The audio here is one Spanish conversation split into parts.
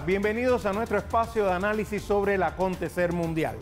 bienvenidos a nuestro espacio de análisis sobre el acontecer mundial.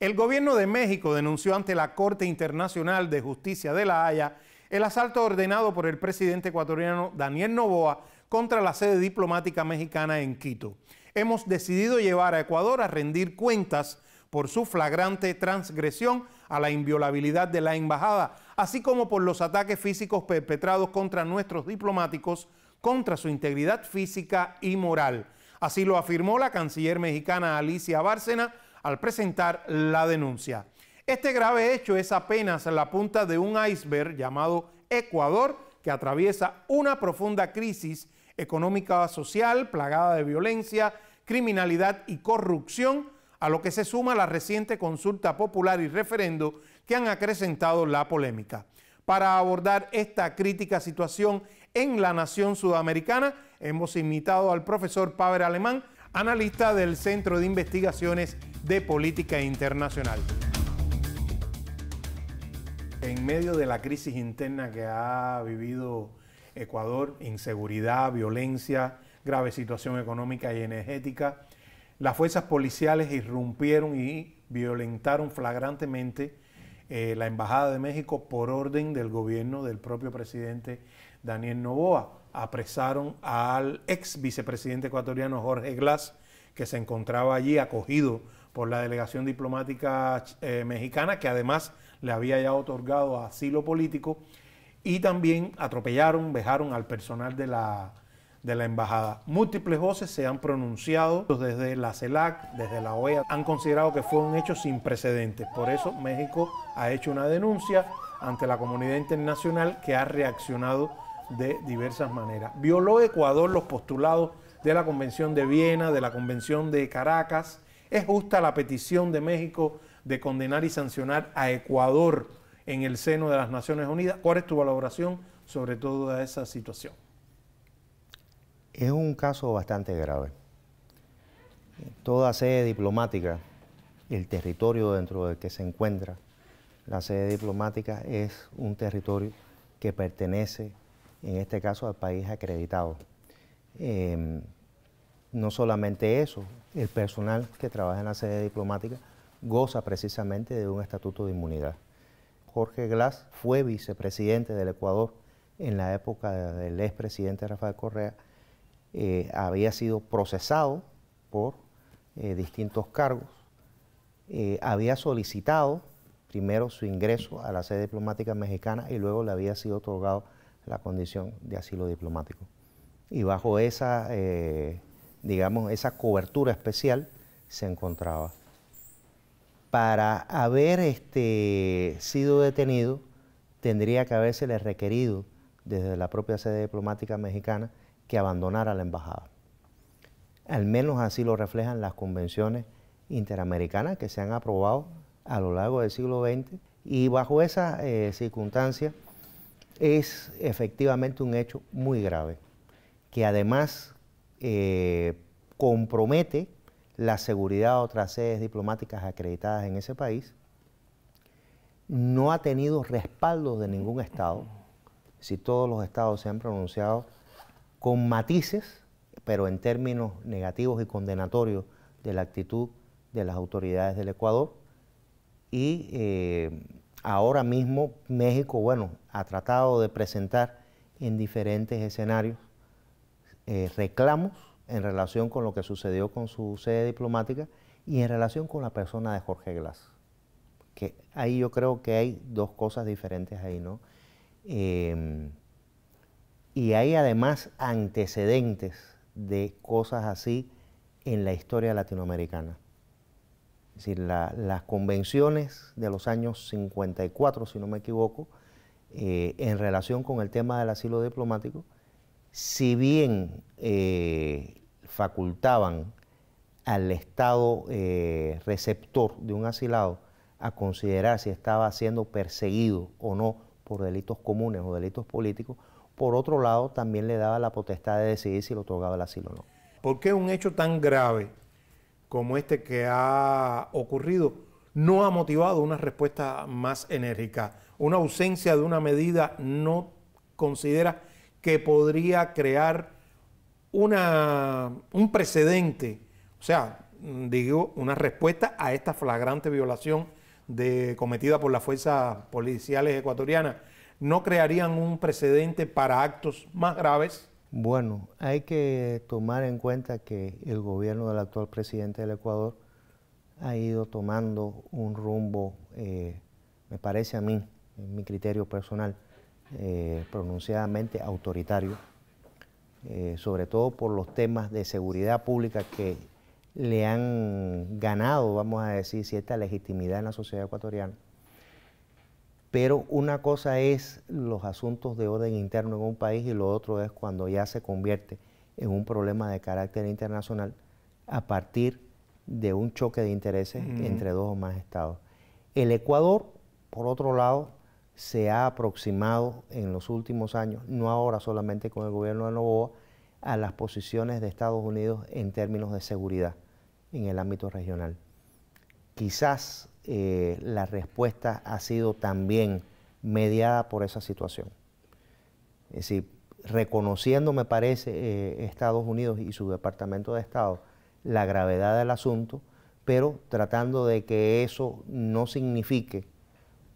El gobierno de México denunció ante la Corte Internacional de Justicia de La Haya el asalto ordenado por el presidente ecuatoriano Daniel Novoa contra la sede diplomática mexicana en Quito. Hemos decidido llevar a Ecuador a rendir cuentas por su flagrante transgresión a la inviolabilidad de la embajada, así como por los ataques físicos perpetrados contra nuestros diplomáticos, contra su integridad física y moral. Así lo afirmó la canciller mexicana Alicia Bárcena al presentar la denuncia. Este grave hecho es apenas la punta de un iceberg llamado Ecuador, que atraviesa una profunda crisis económica social plagada de violencia, criminalidad y corrupción, a lo que se suma la reciente consulta popular y referendo que han acrecentado la polémica. Para abordar esta crítica situación en la nación sudamericana. Hemos invitado al profesor Pavel Alemán, analista del Centro de Investigaciones de Política Internacional. En medio de la crisis interna que ha vivido Ecuador, inseguridad, violencia, grave situación económica y energética, las fuerzas policiales irrumpieron y violentaron flagrantemente eh, la Embajada de México por orden del gobierno del propio presidente Daniel Novoa. Apresaron al ex vicepresidente ecuatoriano Jorge Glass, que se encontraba allí acogido por la delegación diplomática eh, mexicana, que además le había ya otorgado asilo político, y también atropellaron, vejaron al personal de la de la embajada. Múltiples voces se han pronunciado desde la CELAC, desde la OEA, han considerado que fue un hecho sin precedentes. Por eso México ha hecho una denuncia ante la comunidad internacional que ha reaccionado de diversas maneras. Violó Ecuador los postulados de la Convención de Viena, de la Convención de Caracas. Es justa la petición de México de condenar y sancionar a Ecuador en el seno de las Naciones Unidas. ¿Cuál es tu valoración sobre toda esa situación? Es un caso bastante grave. Toda sede diplomática, el territorio dentro del que se encuentra la sede diplomática es un territorio que pertenece, en este caso, al país acreditado. Em, no solamente eso, el personal que trabaja en la sede diplomática goza precisamente de un estatuto de inmunidad. Jorge Glass fue vicepresidente del Ecuador en la época del expresidente Rafael Correa eh, había sido procesado por eh, distintos cargos, eh, había solicitado primero su ingreso a la sede diplomática mexicana y luego le había sido otorgado la condición de asilo diplomático. Y bajo esa, digamos, esa cobertura especial se encontraba. Para haber este, sido detenido, tendría que le requerido desde la propia sede diplomática mexicana que abandonara la embajada. Al menos así lo reflejan las convenciones interamericanas que se han aprobado a lo largo del siglo XX y bajo esas eh, circunstancias es efectivamente un hecho muy grave que además eh, compromete la seguridad de otras sedes diplomáticas acreditadas en ese país, no ha tenido respaldo de ningún Estado, si todos los Estados se han pronunciado con matices, pero en términos negativos y condenatorios de la actitud de las autoridades del Ecuador. Y eh, ahora mismo México, bueno, ha tratado de presentar en diferentes escenarios eh, reclamos en relación con lo que sucedió con su sede diplomática y en relación con la persona de Jorge Glass. Que ahí yo creo que hay dos cosas diferentes ahí, ¿no? Eh, y hay además antecedentes de cosas así en la historia latinoamericana. Es decir, las convenciones de los años 54, si no me equivoco, eh, en relación con el tema del asilo diplomático, si bien eh, facultaban al Estado eh, receptor de un asilado a considerar si estaba siendo perseguido o no por delitos comunes o delitos políticos, por otro lado, también le daba la potestad de decidir si lo otorgaba el asilo o no. ¿Por qué un hecho tan grave como este que ha ocurrido no ha motivado una respuesta más enérgica? Una ausencia de una medida no considera que podría crear una, un precedente, o sea, digo, una respuesta a esta flagrante violación de, cometida por las fuerzas policiales ecuatorianas no crearían un precedente para actos más graves? Bueno, hay que tomar en cuenta que el gobierno del actual presidente del Ecuador ha ido tomando un rumbo, eh, me parece a mí, en mi criterio personal, eh, pronunciadamente autoritario, eh, sobre todo por los temas de seguridad pública que le han ganado, vamos a decir, cierta legitimidad en la sociedad ecuatoriana. Pero una cosa es los asuntos de orden interno en un país y lo otro es cuando ya se convierte en un problema de carácter internacional a partir de un choque de intereses entre dos o más estados. El Ecuador, por otro lado, se ha aproximado en los últimos años, no ahora solamente con el gobierno de Novoa, a las posiciones de Estados Unidos en términos de seguridad en el ámbito regional. Quizás eh, la respuesta ha sido también mediada por esa situación. Es decir, reconociendo, me parece, eh, Estados Unidos y su Departamento de Estado la gravedad del asunto, pero tratando de que eso no signifique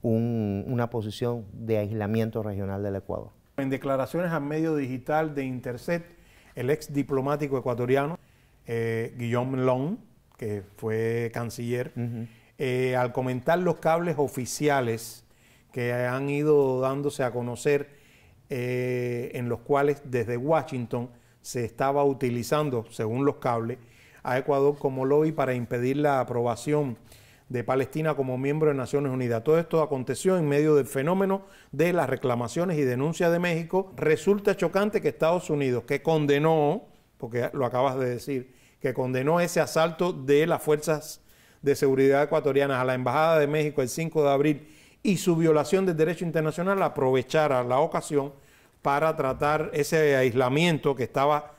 una posición de aislamiento regional del Ecuador. En declaraciones a medio digital de Intercept, el ex diplomático ecuatoriano eh, Guillaume Long, que fue canciller, eh, al comentar los cables oficiales que han ido dándose a conocer, eh, en los cuales desde Washington se estaba utilizando, según los cables, a Ecuador como lobby para impedir la aprobación de Palestina como miembro de Naciones Unidas. Todo esto aconteció en medio del fenómeno de las reclamaciones y denuncias de México. Resulta chocante que Estados Unidos, que condenó, porque lo acabas de decir, que condenó ese asalto de las fuerzas de Seguridad ecuatorianas a la Embajada de México el 5 de abril y su violación del derecho internacional aprovechara la ocasión para tratar ese aislamiento que estaba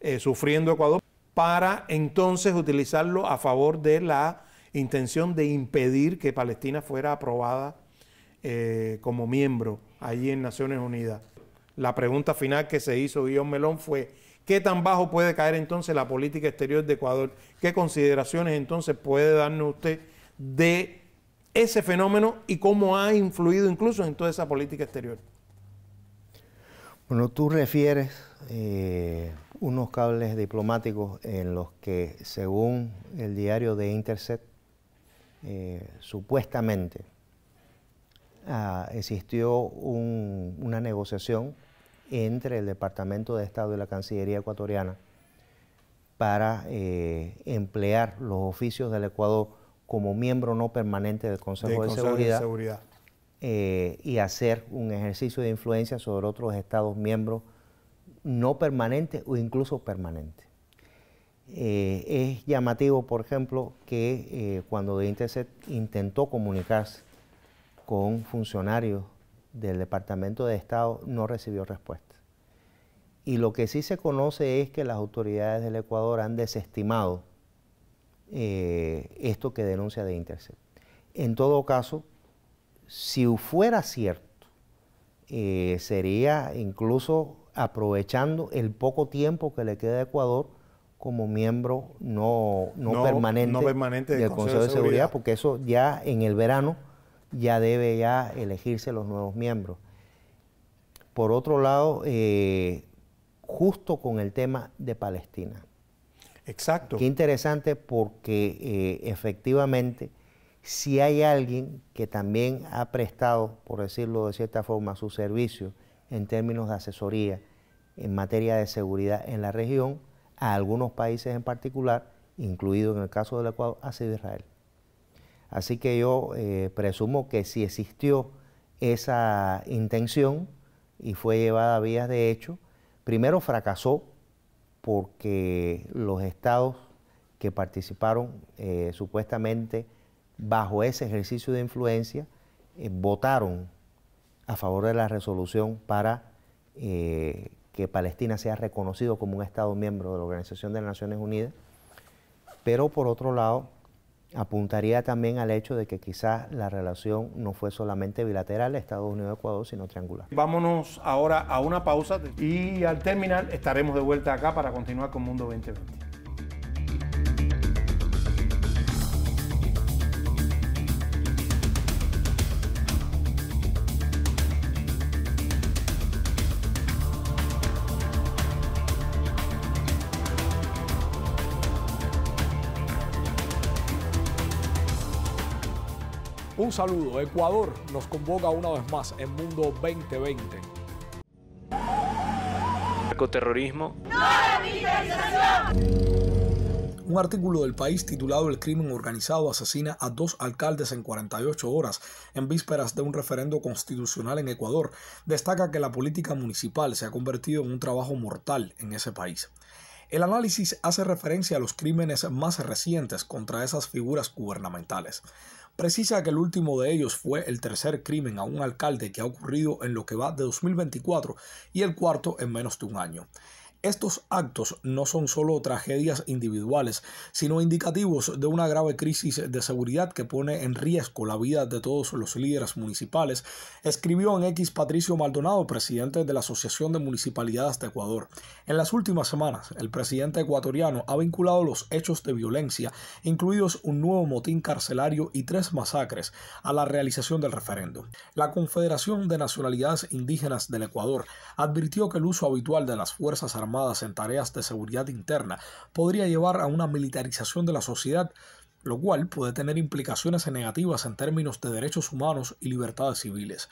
eh, sufriendo Ecuador, para entonces utilizarlo a favor de la intención de impedir que Palestina fuera aprobada eh, como miembro allí en Naciones Unidas. La pregunta final que se hizo Guillaume Melón fue, ¿Qué tan bajo puede caer entonces la política exterior de Ecuador? ¿Qué consideraciones entonces puede darnos usted de ese fenómeno y cómo ha influido incluso en toda esa política exterior? Bueno, tú refieres eh, unos cables diplomáticos en los que, según el diario de Intercept, eh, supuestamente ah, existió una negociación entre el Departamento de Estado y la Cancillería ecuatoriana para eh, emplear los oficios del Ecuador como miembro no permanente del Consejo, de Seguridad, eh, y hacer un ejercicio de influencia sobre otros Estados miembros no permanentes o incluso permanentes. Eh, es llamativo, por ejemplo, que cuando De Intercept intentó comunicarse con funcionarios del Departamento de Estado no recibió respuesta. Y lo que sí se conoce es que las autoridades del Ecuador han desestimado eh, esto que denuncia de Intercept. En todo caso, si fuera cierto, eh, sería incluso aprovechando el poco tiempo que le queda a Ecuador como miembro no, no, permanente, del, Consejo, de Seguridad porque eso ya en el verano ya debe ya elegirse los nuevos miembros. Por otro lado, eh, justo con el tema de Palestina. Exacto. Qué interesante porque eh, efectivamente si hay alguien que también ha prestado, por decirlo de cierta forma, su servicio en términos de asesoría en materia de seguridad en la región, a algunos países en particular, incluido en el caso del Ecuador, ha sido Israel. Así que yo eh, presumo que si existió esa intención y fue llevada a vías de hecho, primero fracasó porque los estados que participaron eh, supuestamente bajo ese ejercicio de influencia eh, votaron a favor de la resolución para que Palestina sea reconocido como un Estado miembro de la Organización de las Naciones Unidas, pero por otro lado Apuntaría también al hecho de que quizás la relación no fue solamente bilateral Estados Unidos-Ecuador, sino triangular. Vámonos ahora a una pausa y al terminar estaremos de vuelta acá para continuar con Mundo 2020. saludo. Ecuador nos convoca una vez más en Mundo 2020. Un artículo del país titulado El crimen organizado asesina a dos alcaldes en 48 horas, en vísperas de un referendo constitucional en Ecuador, destaca que la política municipal se ha convertido en un trabajo mortal en ese país. El análisis hace referencia a los crímenes más recientes contra esas figuras gubernamentales precisa que el último de ellos fue el tercer crimen a un alcalde que ha ocurrido en lo que va de 2024 y el cuarto en menos de un año. Estos actos no son solo tragedias individuales, sino indicativos de una grave crisis de seguridad que pone en riesgo la vida de todos los líderes municipales, escribió en X Patricio Maldonado, presidente de la Asociación de Municipalidades de Ecuador. En las últimas semanas, el presidente ecuatoriano ha vinculado los hechos de violencia, incluidos un nuevo motín carcelario y tres masacres, a la realización del referendo. La Confederación de Nacionalidades Indígenas del Ecuador advirtió que el uso habitual de las Fuerzas Armadas en tareas de seguridad interna podría llevar a una militarización de la sociedad, lo cual puede tener implicaciones negativas en términos de derechos humanos y libertades civiles.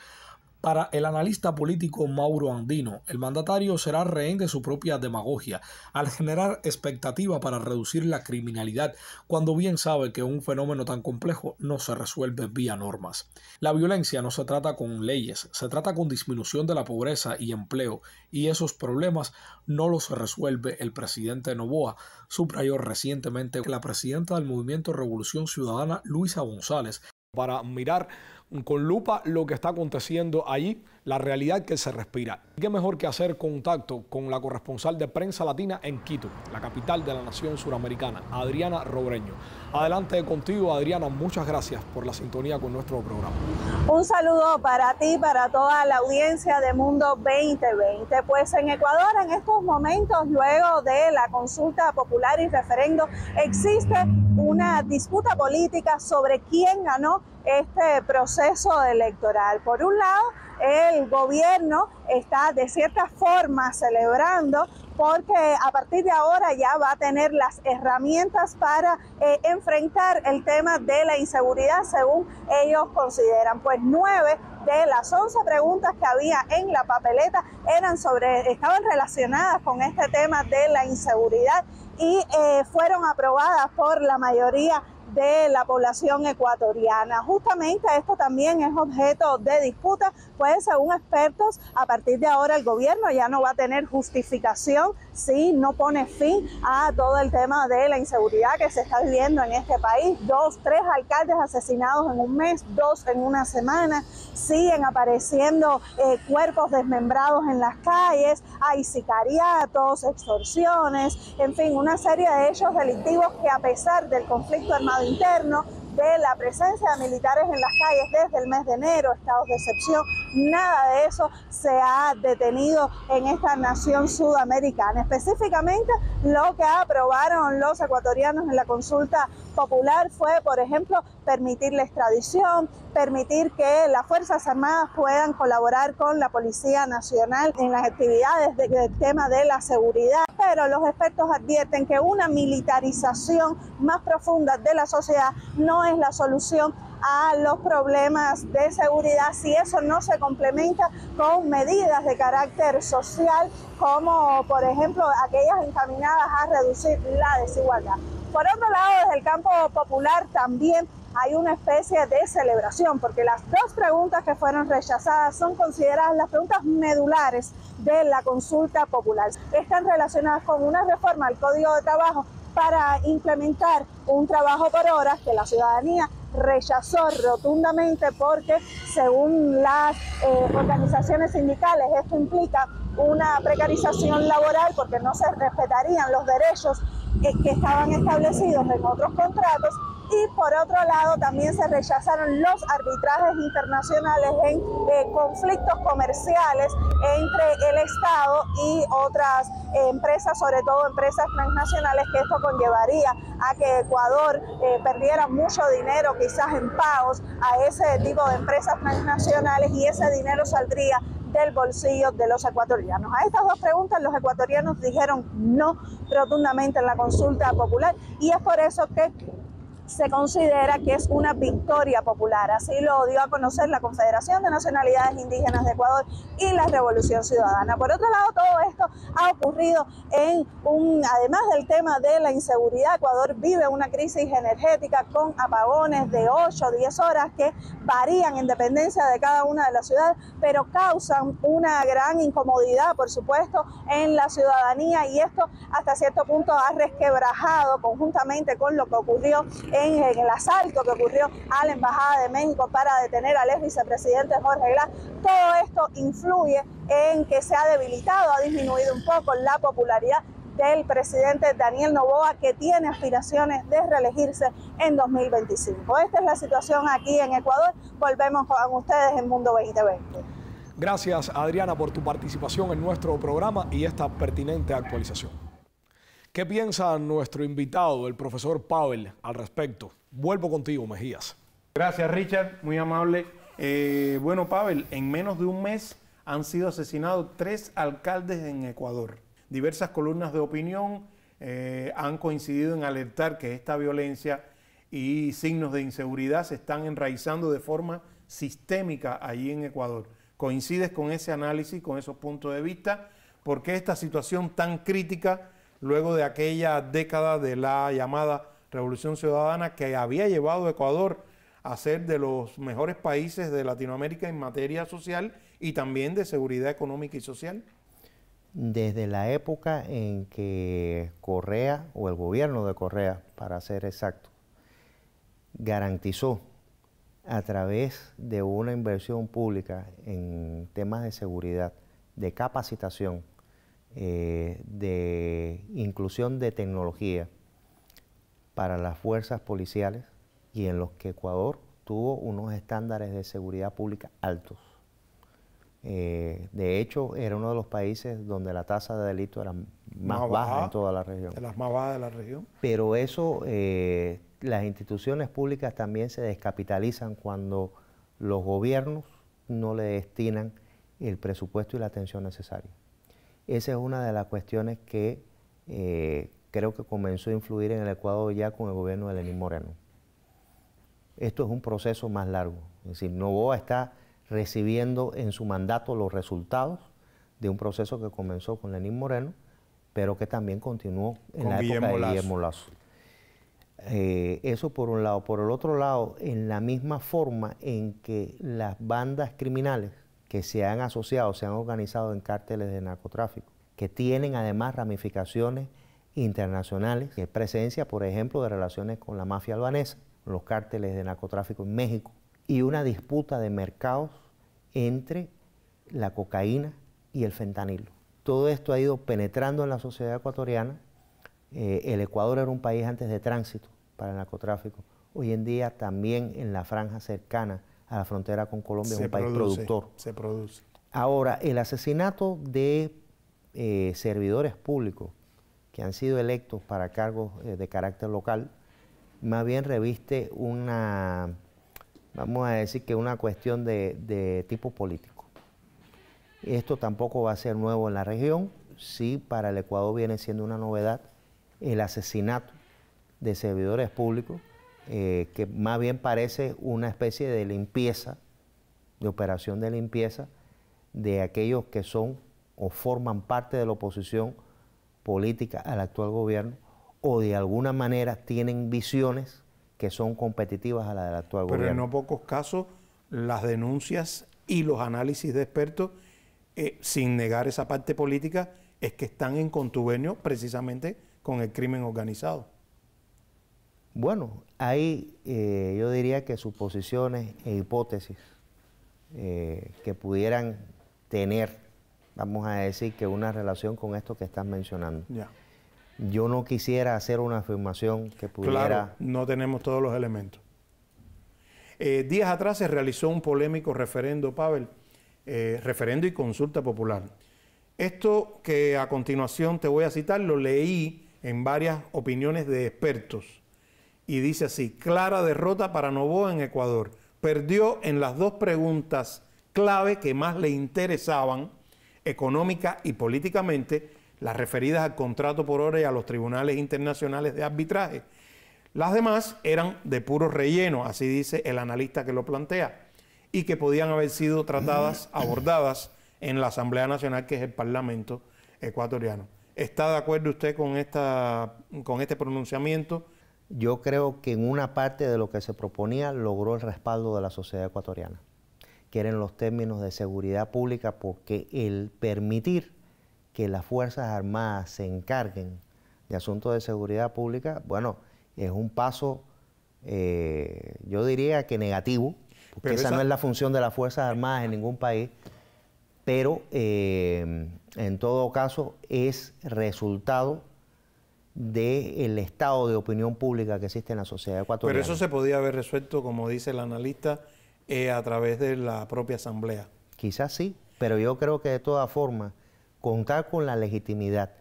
Para el analista político Mauro Andino, el mandatario será rehén de su propia demagogia, al generar expectativa para reducir la criminalidad, cuando bien sabe que un fenómeno tan complejo no se resuelve vía normas. La violencia no se trata con leyes, se trata con disminución de la pobreza y empleo, y esos problemas no los resuelve el presidente Novoa, subrayó recientemente la presidenta del Movimiento Revolución Ciudadana, Luisa González, para mirar con lupa lo que está aconteciendo allí, la realidad que se respira. ¿Qué mejor que hacer contacto con la corresponsal de prensa latina en Quito, la capital de la nación suramericana, Adriana Robreño? Adelante contigo, Adriana, muchas gracias por la sintonía con nuestro programa. Un saludo para ti, para toda la audiencia de Mundo 2020. Pues en Ecuador en estos momentos, luego de la consulta popular y referendo, existe una disputa política sobre quién ganó este proceso electoral. Por un lado, el gobierno está de cierta forma celebrando porque a partir de ahora ya va a tener las herramientas para eh, enfrentar el tema de la inseguridad según ellos consideran. Pues nueve de las once preguntas que había en la papeleta eran sobre, estaban relacionadas con este tema de la inseguridad y eh, fueron aprobadas por la mayoría de la población ecuatoriana. Justamente esto también es objeto de disputa, pues según expertos, a partir de ahora el gobierno ya no va a tener justificación si no pone fin a todo el tema de la inseguridad que se está viviendo en este país. Dos, tres alcaldes asesinados en un mes, dos en una semana, siguen apareciendo eh, cuerpos desmembrados en las calles, hay sicariatos, extorsiones, en fin, una serie de hechos delictivos que a pesar del conflicto armado, interno de la presencia de militares en las calles desde el mes de enero, estados de excepción, nada de eso se ha detenido en esta nación sudamericana. Específicamente lo que aprobaron los ecuatorianos en la consulta Popular fue, por ejemplo, permitir la extradición, permitir que las Fuerzas Armadas puedan colaborar con la Policía Nacional en las actividades del tema de la seguridad. Pero los expertos advierten que una militarización más profunda de la sociedad no es la solución a los problemas de seguridad si eso no se complementa con medidas de carácter social como por ejemplo aquellas encaminadas a reducir la desigualdad. Por otro lado, desde el campo popular también hay una especie de celebración, porque las dos preguntas que fueron rechazadas son consideradas las preguntas medulares de la consulta popular. Están relacionadas con una reforma al Código de Trabajo para implementar un trabajo por horas que la ciudadanía rechazó rotundamente porque según las eh, organizaciones sindicales esto implica una precarización laboral porque no se respetarían los derechos que estaban establecidos en otros contratos y por otro lado también se rechazaron los arbitrajes internacionales en eh, conflictos comerciales entre el Estado y otras empresas, sobre todo empresas transnacionales, que esto conllevaría a que Ecuador eh, perdiera mucho dinero quizás en pagos a ese tipo de empresas transnacionales y ese dinero saldría del bolsillo de los ecuatorianos. A estas dos preguntas los ecuatorianos dijeron no rotundamente en la consulta popular y es por eso que se considera que es una victoria popular. Así lo dio a conocer la Confederación de Nacionalidades Indígenas de Ecuador y la Revolución Ciudadana. Por otro lado, todo esto ha ocurrido en un, además del tema de la inseguridad, Ecuador vive una crisis energética con apagones de 8 o 10 horas que varían en dependencia de cada una de las ciudades, pero causan una gran incomodidad, por supuesto, en la ciudadanía y esto hasta cierto punto ha resquebrajado conjuntamente con lo que ocurrió en en, el asalto que ocurrió a la Embajada de México para detener al ex vicepresidente Jorge Glass. Todo esto influye en que se ha debilitado, ha disminuido un poco la popularidad del presidente Daniel Novoa, que tiene aspiraciones de reelegirse en 2025. Esta es la situación aquí en Ecuador. Volvemos con ustedes en Mundo 2020. Gracias, Adriana, por tu participación en nuestro programa y esta pertinente actualización. ¿Qué piensa nuestro invitado, el profesor Pavel, al respecto? Vuelvo contigo, Mejías. Gracias, Richard, muy amable. Eh, bueno, Pavel, en menos de un mes han sido asesinados tres alcaldes en Ecuador. Diversas columnas de opinión eh, han coincidido en alertar que esta violencia y signos de inseguridad se están enraizando de forma sistémica allí en Ecuador. ¿Coincides con ese análisis, con esos puntos de vista? ¿Por qué esta situación tan crítica luego de aquella década de la llamada Revolución Ciudadana que había llevado a Ecuador a ser de los mejores países de Latinoamérica en materia social y también de seguridad económica y social? Desde la época en que Correa, o el gobierno de Correa, para ser exacto, garantizó a través de una inversión pública en temas de seguridad, de capacitación, eh, de inclusión de tecnología para las fuerzas policiales y en los que Ecuador tuvo unos estándares de seguridad pública altos. Eh, de hecho, era uno de los países donde la tasa de delito era más, baja, en toda la región. las más bajas de la región. Pero eso, eh, las instituciones públicas también se descapitalizan cuando los gobiernos no le destinan el presupuesto y la atención necesaria. Esa es una de las cuestiones que eh, creo que comenzó a influir en el Ecuador ya con el gobierno de Lenín Moreno. Esto es un proceso más largo. Es decir, Novoa está recibiendo en su mandato los resultados de un proceso que comenzó con Lenín Moreno, pero que también continuó en la época de Guillermo Lazo. Eh, eso por un lado. Por el otro lado, en la misma forma en que las bandas criminales que se han asociado, se han organizado en cárteles de narcotráfico, que tienen además ramificaciones internacionales, que presencia, por ejemplo, de relaciones con la mafia albanesa, los cárteles de narcotráfico en México, y una disputa de mercados entre la cocaína y el fentanilo. Todo esto ha ido penetrando en la sociedad ecuatoriana. Eh, el Ecuador era un país antes de tránsito para el narcotráfico. Hoy en día también en la franja cercana a la frontera con Colombia, es un país productor. Se produce. Ahora, el asesinato de eh, servidores públicos que han sido electos para cargos eh, de carácter local, más bien reviste una, vamos a decir que una cuestión de, de tipo político. Esto tampoco va a ser nuevo en la región, sí para el Ecuador viene siendo una novedad el asesinato de servidores públicos eh, que más bien parece una especie de limpieza, de operación de limpieza de aquellos que son o forman parte de la oposición política al actual gobierno o de alguna manera tienen visiones que son competitivas a la del actual gobierno. Pero en no pocos casos las denuncias y los análisis de expertos, eh, sin negar esa parte política, es que están en contubernio precisamente con el crimen organizado. Bueno, ahí eh, yo diría que suposiciones e hipótesis eh, que pudieran tener, vamos a decir, que una relación con esto que estás mencionando. Yo no quisiera hacer una afirmación que pudiera... Claro, no tenemos todos los elementos. Eh, días atrás se realizó un polémico referendo, Pavel, referendo y consulta popular. Esto que a continuación te voy a citar lo leí en varias opiniones de expertos y dice así, clara derrota para Novoa en Ecuador. Perdió en las dos preguntas clave que más le interesaban, económica y políticamente, las referidas al contrato por hora y a los tribunales internacionales de arbitraje. Las demás eran de puro relleno, así dice el analista que lo plantea, y que podían haber sido tratadas, mm. abordadas en la Asamblea Nacional, que es el Parlamento ecuatoriano. ¿Está de acuerdo usted con, esta, con este pronunciamiento? yo creo que en una parte de lo que se proponía logró el respaldo de la sociedad ecuatoriana, que eran los términos de seguridad pública, porque el permitir que las Fuerzas Armadas se encarguen de asuntos de seguridad pública, bueno, es un paso, eh, yo diría que negativo, porque esa, no es la función de las Fuerzas Armadas en ningún país, pero eh, en todo caso es resultado del el estado de opinión pública que existe en la sociedad ecuatoriana. Pero eso se podía haber resuelto, como dice el analista, eh, a través de la propia asamblea. Quizás sí, pero yo creo que de todas formas, contar con la legitimidad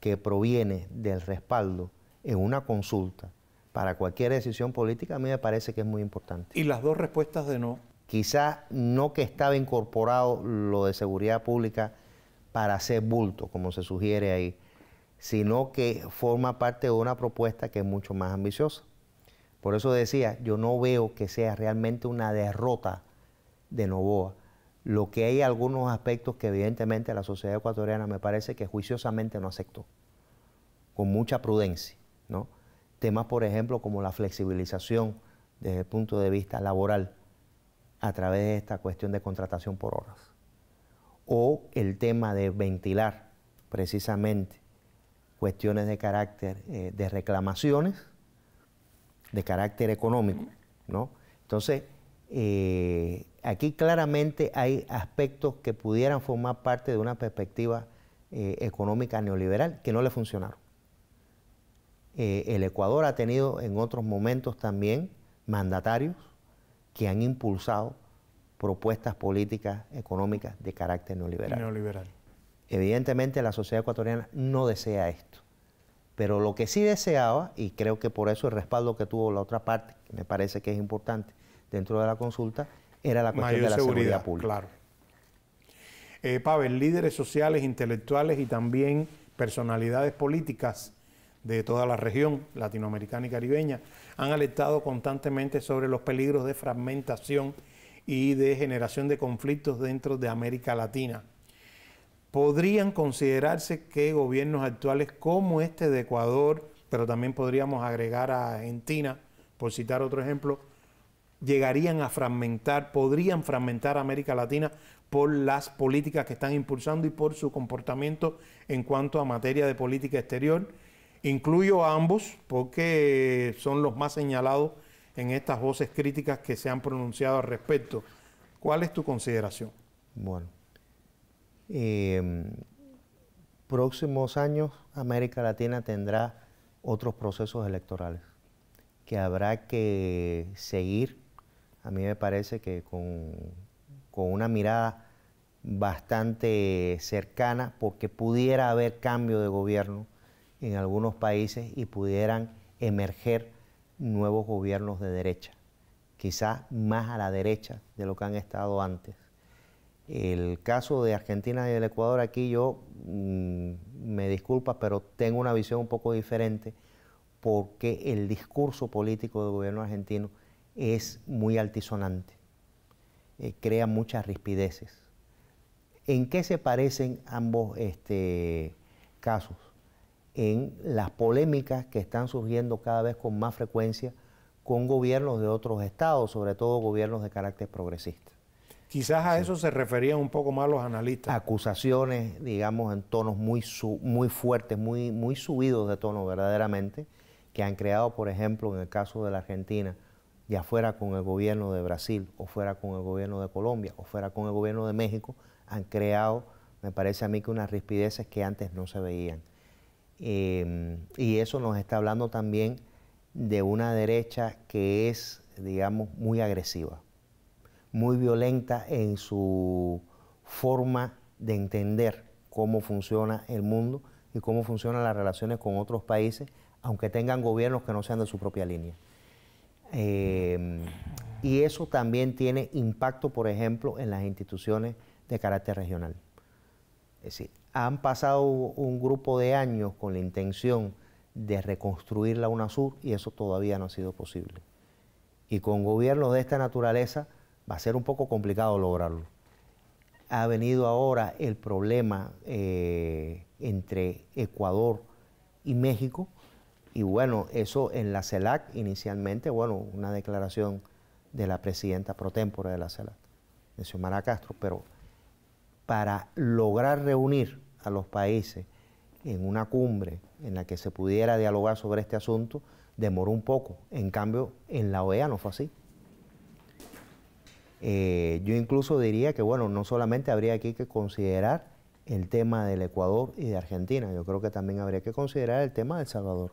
que proviene del respaldo en una consulta para cualquier decisión política, a mí me parece que es muy importante. ¿Y las dos respuestas de no? Quizás no que estaba incorporado lo de seguridad pública para hacer bulto, como se sugiere ahí sino que forma parte de una propuesta que es mucho más ambiciosa. Por eso decía, yo no veo que sea realmente una derrota de Novoa. Lo que hay algunos aspectos que evidentemente la sociedad ecuatoriana me parece que juiciosamente no aceptó, con mucha prudencia. Temas, por ejemplo, como la flexibilización desde el punto de vista laboral a través de esta cuestión de contratación por horas. O el tema de ventilar precisamente cuestiones de carácter eh, de reclamaciones, de carácter económico, ¿no? Entonces, eh, aquí claramente hay aspectos que pudieran formar parte de una perspectiva eh, económica neoliberal que no le funcionaron. el Ecuador ha tenido en otros momentos también mandatarios que han impulsado propuestas políticas económicas de carácter neoliberal. neoliberal. Evidentemente la sociedad ecuatoriana no desea esto, pero lo que sí deseaba, y creo que por eso el respaldo que tuvo la otra parte, que me parece que es importante dentro de la consulta, era la cuestión de la seguridad, pública. Claro. Eh, Pavel, líderes sociales, intelectuales y también personalidades políticas de toda la región latinoamericana y caribeña han alertado constantemente sobre los peligros de fragmentación y de generación de conflictos dentro de América Latina podrían considerarse que gobiernos actuales como este de Ecuador, pero también podríamos agregar a Argentina, por citar otro ejemplo, llegarían a fragmentar, podrían fragmentar a América Latina por las políticas que están impulsando y por su comportamiento en cuanto a materia de política exterior. Incluyo a ambos porque son los más señalados en estas voces críticas que se han pronunciado al respecto. ¿Cuál es tu consideración? Bueno, eh, próximos años América Latina tendrá otros procesos electorales que habrá que seguir, a mí me parece que con, con una mirada bastante cercana, porque pudiera haber cambio de gobierno en algunos países y pudieran emerger nuevos gobiernos de derecha, quizás más a la derecha de lo que han estado antes. El caso de Argentina y del Ecuador, aquí yo mm, me disculpa, pero tengo una visión un poco diferente porque el discurso político del gobierno argentino es muy altisonante, eh, crea muchas rispideces. ¿En qué se parecen ambos este, casos? En las polémicas que están surgiendo cada vez con más frecuencia con gobiernos de otros estados, sobre todo gobiernos de carácter progresista. Quizás a eso se referían un poco más los analistas. Acusaciones, digamos, en tonos muy, muy fuertes, muy, muy subidos de tono verdaderamente, que han creado, por ejemplo, en el caso de la Argentina, ya fuera con el gobierno de Brasil, o fuera con el gobierno de Colombia, o fuera con el gobierno de México, han creado, me parece a mí, que unas rispideces que antes no se veían. Em, y eso nos está hablando también de una derecha que es, digamos, muy agresiva muy violenta en su forma de entender cómo funciona el mundo y cómo funcionan las relaciones con otros países, aunque tengan gobiernos que no sean de su propia línea. Em, y eso también tiene impacto, por ejemplo, en las instituciones de carácter regional. Es decir, han pasado un grupo de años con la intención de reconstruir la UNASUR y eso todavía no ha sido posible. Y con gobiernos de esta naturaleza, va a ser un poco complicado lograrlo. Ha venido ahora el problema eh, entre Ecuador y México, y bueno, eso en la CELAC inicialmente, bueno, una declaración de la presidenta protémpora de la CELAC, de Xiomara Castro, pero para lograr reunir a los países en una cumbre en la que se pudiera dialogar sobre este asunto, demoró un poco. En cambio, en la OEA no fue así. Eh, yo incluso diría que, bueno, no solamente habría aquí que considerar el tema del Ecuador y de Argentina, yo creo que también habría que considerar el tema de El Salvador.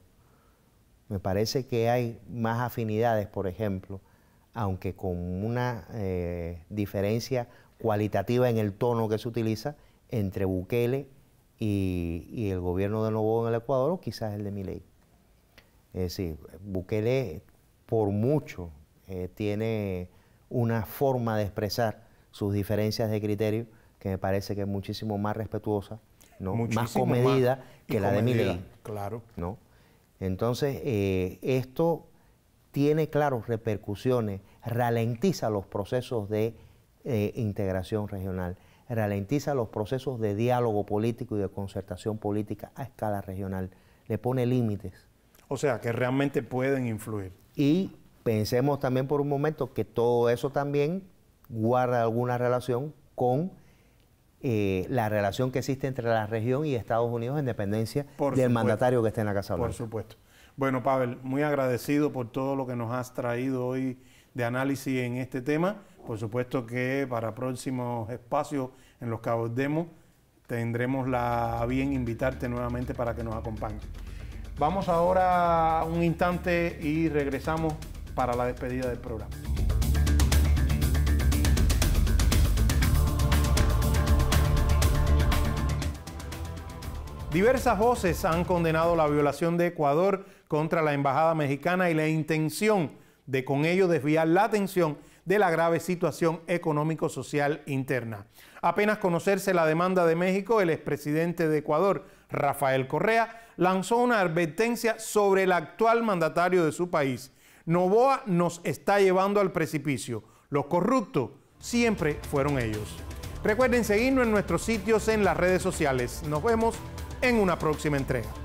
Me parece que hay más afinidades, por ejemplo, aunque con una eh, diferencia cualitativa en el tono que se utiliza entre Bukele y, el gobierno de Novo en el Ecuador, o quizás el de Miley. Es decir, Bukele por mucho eh, tiene una forma de expresar sus diferencias de criterio que me parece que es muchísimo más respetuosa, ¿no? más comedida que la de Milei. Claro. ¿no? Entonces, eh, esto tiene, claras repercusiones, ralentiza los procesos de eh, integración regional, ralentiza los procesos de diálogo político y de concertación política a escala regional, le pone límites. O sea, que realmente pueden influir. Y pensemos también por un momento que todo eso también guarda alguna relación con eh, la relación que existe entre la región y Estados Unidos en dependencia del mandatario que esté en la Casa Blanca. Por supuesto. Bueno, Pavel, muy agradecido por todo lo que nos has traído hoy de análisis en este tema. Por supuesto que para próximos espacios en los que abordemos tendremos la bien invitarte nuevamente para que nos acompañe. Vamos ahora un instante y regresamos para la despedida del programa. Diversas voces han condenado la violación de Ecuador contra la Embajada Mexicana y la intención de con ello desviar la atención de la grave situación económico-social interna. Apenas conocerse la demanda de México, el expresidente de Ecuador, Rafael Correa, lanzó una advertencia sobre el actual mandatario de su país, Novoa nos está llevando al precipicio. Los corruptos siempre fueron ellos. Recuerden seguirnos en nuestros sitios en las redes sociales. Nos vemos en una próxima entrega.